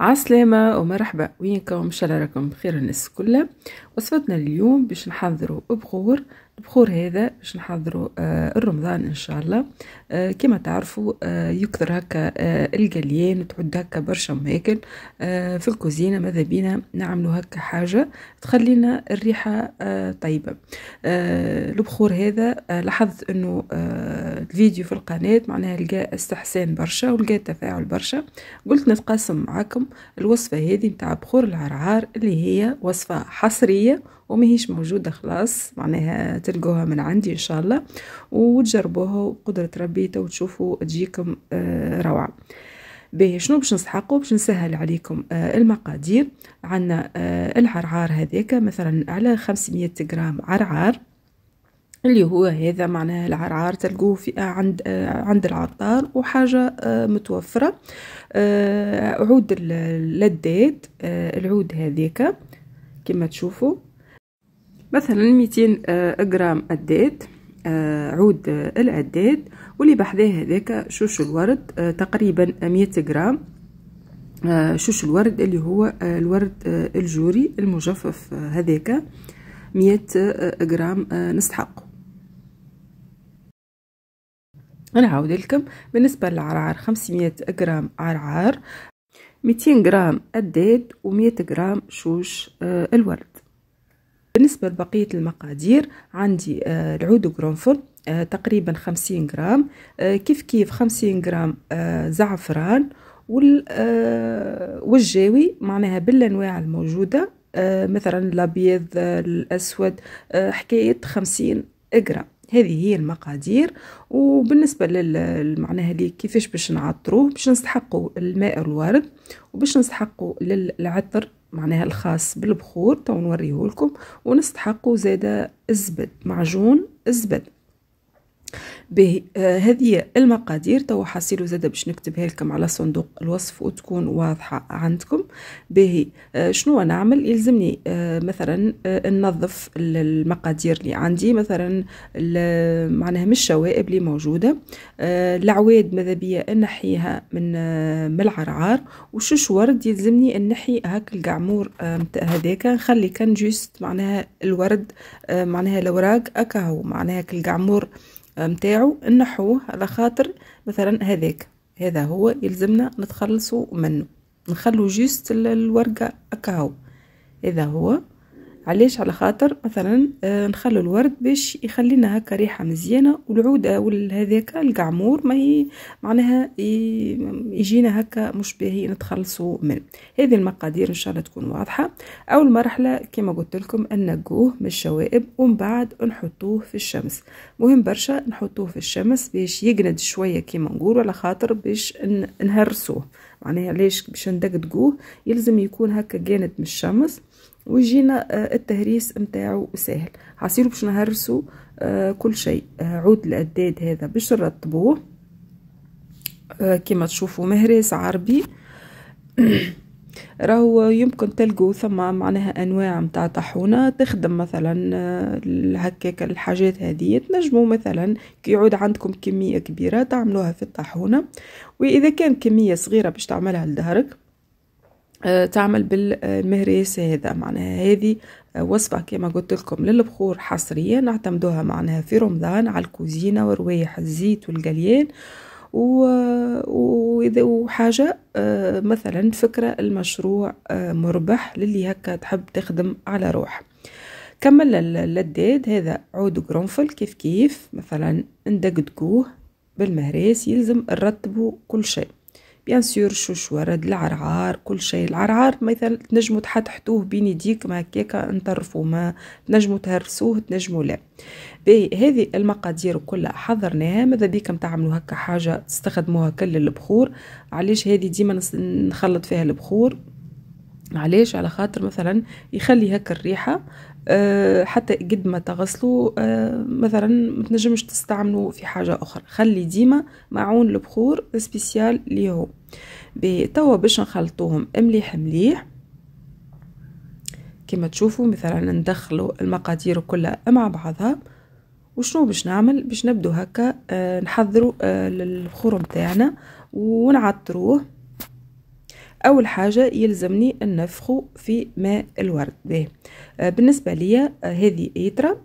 عسلامة ومرحبا وينكم ان شاء الله راكم بخير الناس كلها وصفتنا اليوم باش نحضروا بخور البخور هذا باش نحضروا آه الرمضان ان شاء الله آه كما تعرفوا آه يكثر هكا آه، القليان تعد هكا برشا ماكل آه، في الكوزينه ماذا بينا نعملوا هكا حاجه تخلينا الريحه آه، طيبه البخور هذا لاحظت انه الفيديو في القناة معناها لقى استحسان برشا ولقى تفاعل برشا قلت نتقاسم معاكم الوصفة هذه متاع بخور العرعار اللي هي وصفة حصرية ومهيش موجودة خلاص معناها تلقوها من عندي إن شاء الله وتجربوها وقدرة ربي وتشوفوا تجيكم آه، روعة باهي شنو باش نسحقو باش نسهل عليكم آه المقادير عندنا آه العرعار هذاك مثلا على 500 غرام عرعار اللي هو هذا معناها العرعار تلقوه في آه، عند آه، عند العطار وحاجة آه، متوفرة عود اللدات العود هذيك كما تشوفوا مثلا 200 غرام أداد عود العداد واللي بحذاه هذاك شوش الورد تقريبا 100 غرام شوش الورد اللي هو الورد الجوري المجفف هذاك 100 غرام نستحقه نعاود لكم بالنسبه للعرعر 500 غرام عرعر 200 غرام الديد و100 غرام شوش آه، الورد بالنسبه لبقيه المقادير عندي آه، العود قرنفل آه، تقريبا 50 غرام كيف كيف 50 غرام زعفران والجاوي معناها بالانواع الموجوده مثلا الابيض الاسود حكايه 50 غرام هذه هي المقادير وبالنسبه لل معناها لي كيفاش باش نعطروه باش نستحقوا الماء الوارد وباش نستحقوا للعطر معناها الخاص بالبخور تو نوريه لكم ونستحقوا زاده الزبد معجون الزبد به آه، هذه المقادير توا حصيلو زادا باش نكتبها لكم على صندوق الوصف وتكون واضحه عندكم به آه، شنو نعمل يلزمني آه، مثلا ننظف المقادير اللي عندي مثلا معناها مش الشوائب اللي موجوده العواد ماذا بيا نحيها من من العرعار وشوش ورد يلزمني نحي هاك القعمور آه هذاك نخلي كان جوست معناها الورد معناها الاوراق اكا هو معناها القعمور آه، متاعو نحوه على خاطر مثلا هذاك هذا هو يلزمنا نتخلصوا منه نخلو جيست الورقه أكاو هذا هو علاش على خاطر مثلا آه، نخلو الورد باش يخلينا هكا ريحه مزيانه والعوده والهذاك القعمور ما هي معناها يجينا هكا مش باهي نتخلصوا منه هذه المقادير ان شاء الله تكون واضحه اول مرحله كما قلت لكم نقوه من الشوائب ومن بعد نحطوه في الشمس مهم برشا نحطوه في الشمس باش يجند شويه كما نقول على خاطر باش نهرسوه معناها علاش باش ندقدقوه يلزم يكون هكا جاند من الشمس ويجينا آه، التهريس نتاعو ساهل عصير باش نهرسو آه، كل شيء آه، عود الأداد هذا باش نرطبوه كما تشوفوا مهرس عربي راهو يمكن تلقوا ثم معناها انواع متاع طاحونه تخدم مثلا هكاك الحاجات هذه تنجموا مثلا كي يعود عندكم كميه كبيره تعملوها في الطاحونه واذا كان كميه صغيره باش تعملها لدهرك آه، تعمل بالمهريس هذا معناها هذه آه، وصفة كما قلت لكم للبخور حصريا نعتمدوها معناها في رمضان على الكوزينة وروايح الزيت والقليان و... وحاجة آه، مثلا فكرة المشروع مربح للي هكا تحب تخدم على روح كمل اللداد هذا عود قرنفل كيف كيف مثلا ندقدقوه بالمهريس يلزم نرتبه كل شيء بيان سور شوش ورد العرعار كل شيء العرعار مثلا تنجموا تحتحتوه بين يديك ما هكاكا نطرفوا ما تنجموا تهرسوه تنجموا لا باهي هذه المقادير كلها حضرناها ماذا بيكم تعملوا هكا حاجه تستخدموها كل البخور علاش هذه ديما نخلط فيها البخور علاش على خاطر مثلا يخلي هكا الريحه آه، حتى قد ما تغسلوا آه، مثلا ما تنجمش تستعملوا في حاجة أخرى خلي ديما معون البخور سبيسيال ليهو توا باش نخلطوهم مليح مليح كما تشوفوا مثلا ندخلوا المقادير كلها مع بعضها وشنو باش نعمل باش نبدو هكا آه، نحضروا البخور متاعنا ونعطروه اول حاجه يلزمني نفخو في ماء الورد به آه، بالنسبه ليا آه، هذه ايترا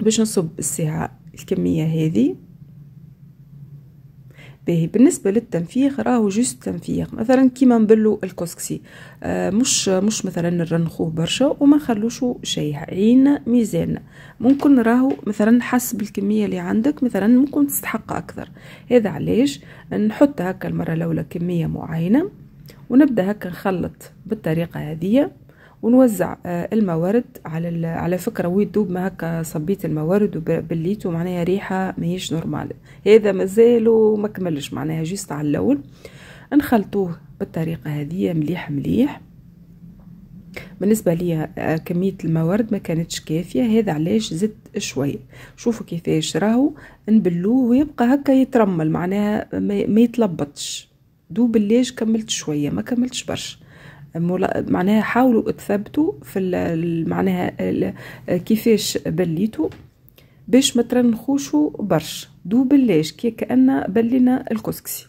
باش نصب الساعه الكميه هذه باهي بالنسبه للتنفيخ راهو جوست تنفيخ مثلا كيما نبلو الكسكسي آه، مش مش مثلا نرنخوه برشا وما نخلوش شيء عين ميزان ممكن راهو مثلا حسب الكميه اللي عندك مثلا ممكن تستحق اكثر هذا علاش نحط هكا المره الاولى كميه معينه ونبدا هكا نخلط بالطريقه هذه ونوزع آه، الموارد على على فكره ويدوب ما هكا صبيت الموارد وبليته معناها ريحه ماهيش نورمال هذا مازال وما كملش معناها جيست على الاول نخلطوه بالطريقه هذه مليح مليح بالنسبة لي آه، كمية الموارد ما كانتش كافية هذا علاش زدت شوية شوفوا كيفاش راهو نبلوه ويبقى هكا يترمل معناها ما يتلبطش دوب الليش كملت شوية ما كملتش برشا معناها حاولوا تثبتوا في معناها كيفاش بليتوا باش ما ترنخوشوا برشا دو بلاش كي كأن بلينا الكسكسي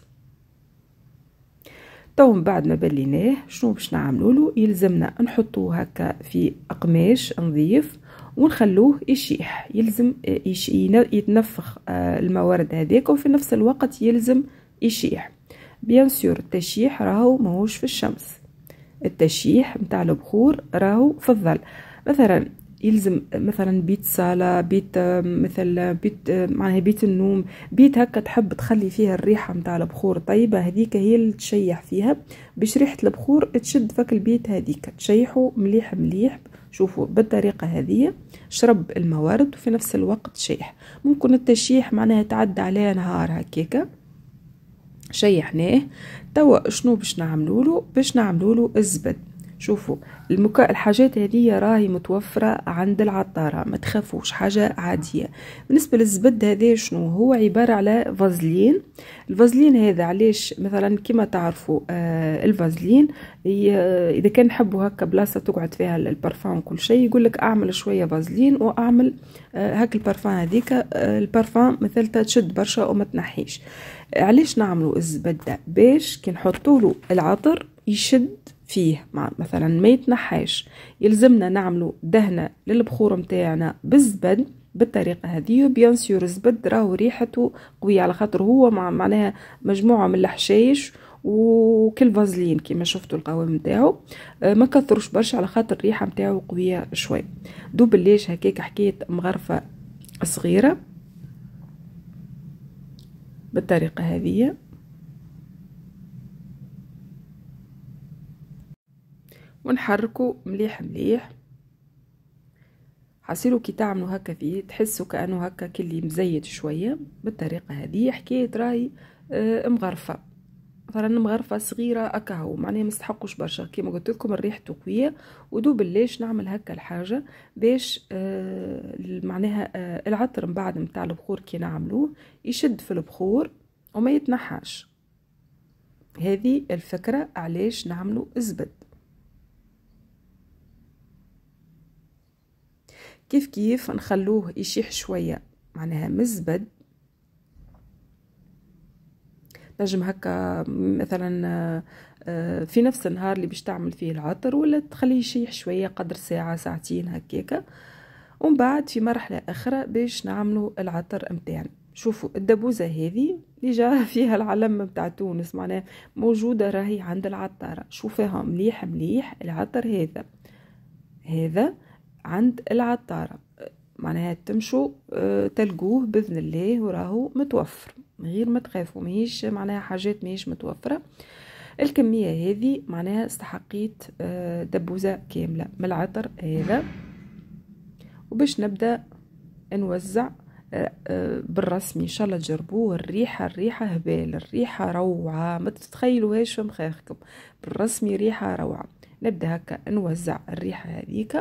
تو من بعد ما بليناه شنو باش له يلزمنا نحطوه هكا في قماش نظيف ونخلوه يشيح يلزم يتنفخ آه، الموارد هذيك وفي نفس الوقت يلزم يشيح بيان سور التشيح راهو ماهوش في الشمس التشييح نتاع البخور راهو في الظل مثلا يلزم مثلا بيت صاله بيت مثل بيت معناها بيت النوم بيت هكا تحب تخلي فيها الريحه متاع البخور طيبه هذيك هي اللي تشيح فيها باش ريحه البخور تشد فك البيت هذيك تشيحه مليح مليح شوفوا بالطريقه هذه شرب الموارد وفي نفس الوقت شيح ممكن التشيح معناها تعدى عليها نهار هكاكا شيحناه توا شنو باش نعملوله باش نعملوله الزبد شوفوا المكا الحاجات هذه راهي متوفرة عند العطارة ما تخافوش حاجة عادية بالنسبة للزبد هذا شنو هو عبارة على فازلين الفازلين هذا علاش مثلا كما تعرفوا آه الفازلين اذا كان نحبوا هكا بلاصه تقعد فيها البارفان وكل شيء يقول لك اعمل شويه فازلين واعمل آه هاك البارفان هذيك آه البارفان مثلا تشد برشا وما تنحيش علاش نعملوا الزبده باش كي نحطوا له العطر يشد فيه مثلا ما يتنحاش يلزمنا نعملو دهنة للبخور متاعنا بالزبد بالطريقه هذه بيان سور الزبد راهو ريحته قويه على خاطر هو مع معناها مجموعه من الحشايش وكالفازلين كما شفتوا القوام نتاعو آه، ما كثرش برشا على خاطر الريحه نتاعو قويه شوي دوب ليش هكاك حكيت مغرفه صغيره بالطريقه هذه ونحركو مليح مليح حصيرو كي تعملو هكا فيه تحسو كأنه هكا كلي مزيت شوية بالطريقة هذه حكاية راهي آه، مغرفة مثلا مغرفة صغيرة هكا هو معناها مستحقوش برشا كيما قلت لكم ريحته قوية ودوب ليش نعمل هكا الحاجة باش آه معناها آه العطر من بعد متاع البخور كي نعملوه يشد في البخور وما يتنحاش هذه الفكرة علاش نعملو زبد كيف كيف نخلوه يشيح شوية معناها مزبد نجم هكا مثلا آه، في نفس النهار اللي باش تعمل فيه العطر ولا تخليه يشيح شويه قدر ساعه ساعتين هكاكا ومن بعد في مرحله اخرى باش نعملوا العطر متاعنا شوفوا الدبوزه هذه اللي جا فيها العلم متاع تونس معناها موجوده راهي عند العطاره شوفها مليح مليح العطر هذا هذا عند العطارة معناها تمشوا آه، تلقوه بإذن الله وراهو متوفر من غير ما تخافوا ماهيش معناها حاجات ماهيش متوفرة الكمية هذه معناها استحقيت آه، دبوزة كاملة من العطر هذا وباش نبدأ نوزع آه، بالرسمي ان شاء الله تجربوه الريحه الريحه هبال الريحه روعه ما تتخيلوهاش في مخاخكم بالرسمي ريحه روعه نبدا هكا نوزع الريحه هذيك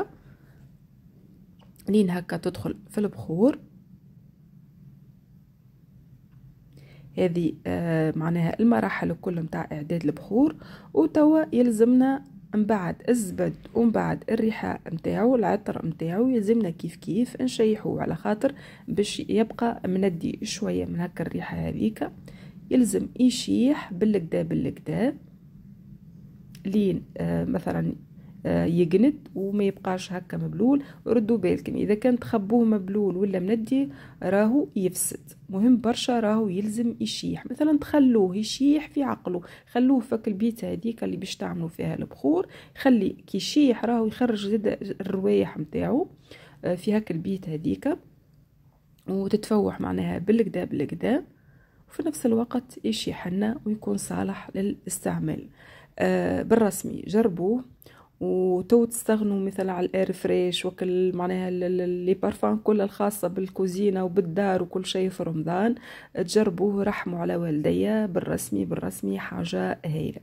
لين هكا تدخل في البخور هذه آه معناها المراحل الكل متاع اعداد البخور وتوا يلزمنا من بعد الزبد ومن بعد الريحه نتاعو العطر نتاعو يلزمنا كيف كيف نشيحوه على خاطر باش يبقى مندي شويه من هكا الريحه هذيك يلزم يشيح بالكدا بالكدا لين آه مثلا آه، يجند وما يبقاش هكا مبلول ردوا بالكم اذا كان تخبوه مبلول ولا مندي راهو يفسد مهم برشا راهو يلزم يشيح مثلا تخلوه يشيح في عقله خلوه فك البيت هذيك اللي باش تعملوا فيها البخور خلي كي يشيح راهو يخرج زاد الروايح نتاعو آه، في هاك البيت هذيك وتتفوح معناها بالكدا بالكدا وفي نفس الوقت يشيح لنا ويكون صالح للاستعمال آه، بالرسمي جربوه وتو تستغنوا مثلا على الاير فريش وكل معناها لي بارفان كلها الخاصه بالكوزينه وبالدار وكل شيء في رمضان تجربوه رحموا على والديا بالرسمي بالرسمي حاجه هايله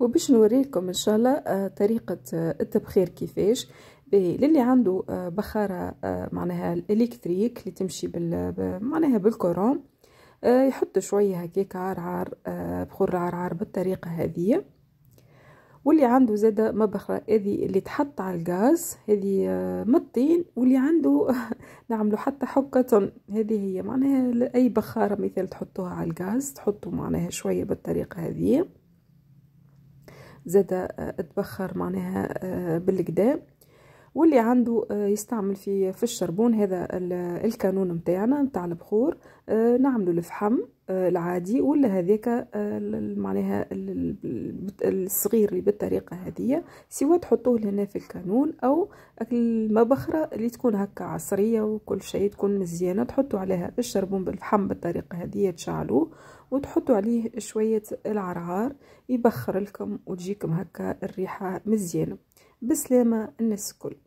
وباش نوريكم ان شاء الله آه، طريقه آه، التبخير كيفاش باهي للي عنده آه، بخاره معناها الالكتريك اللي تمشي بال معناها بالكورون يحط شويه هكاك عرعر بخور عرعر بالطريقه هذه واللي عنده زاده مبخره هذه اللي تحط على الغاز هذه آه، مطين واللي عنده نعملو حتى حكه هذه هي معناها اي بخاره مثال تحطوها على الغاز تحطوا معناها شويه بالطريقه هذه زاد آه، تبخر معناها آه، بالقدا واللي عنده يستعمل في في الشربون هذا الكانون نتاعنا نتاع البخور نعملو الفحم العادي ولا هذيك آه، معناها الصغير اللي بالطريقه هذه سواء تحطوه لهنا في الكانون او المبخره اللي تكون هكا عصريه وكل شيء تكون مزيانه تحطوا عليها الشربون بالفحم بالطريقه هذه تشعلوه وتحطوا عليه شويه العرعار يبخر لكم وتجيكم هكا الريحه مزيانه بسلامه الناس الكل